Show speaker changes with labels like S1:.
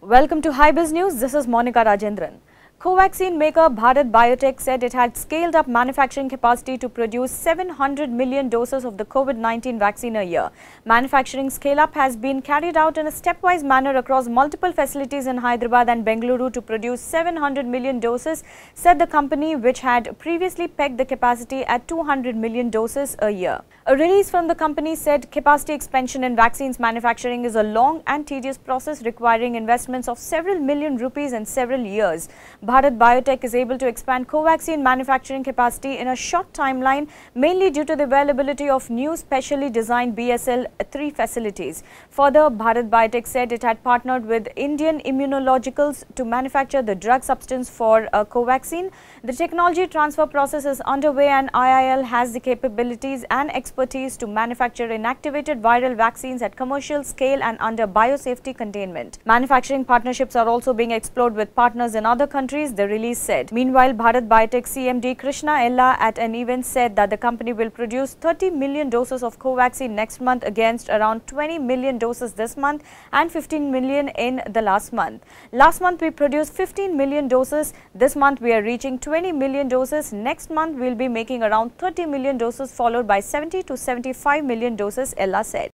S1: Welcome to High Biz News. This is Monica Rajendran. Covaxin maker Bharat Biotech said it had scaled up manufacturing capacity to produce 700 million doses of the COVID-19 vaccine a year. Manufacturing scale-up has been carried out in a stepwise manner across multiple facilities in Hyderabad and Bengaluru to produce 700 million doses, said the company which had previously pegged the capacity at 200 million doses a year. A release from the company said capacity expansion in vaccines manufacturing is a long and tedious process requiring investments of several million rupees and several years. Bharat Biotech is able to expand co-vaccine manufacturing capacity in a short timeline, mainly due to the availability of new specially designed BSL-3 facilities. Further, Bharat Biotech said it had partnered with Indian Immunologicals to manufacture the drug substance for uh, co-vaccine. The technology transfer process is underway and IIL has the capabilities and expertise to manufacture inactivated viral vaccines at commercial scale and under biosafety containment. Manufacturing partnerships are also being explored with partners in other countries countries, the release said. Meanwhile, Bharat Biotech CMD Krishna Ella at an event said that the company will produce 30 million doses of Covaxin next month against around 20 million doses this month and 15 million in the last month. Last month we produced 15 million doses. This month we are reaching 20 million doses. Next month we'll be making around 30 million doses followed by 70 to 75 million doses, Ella said.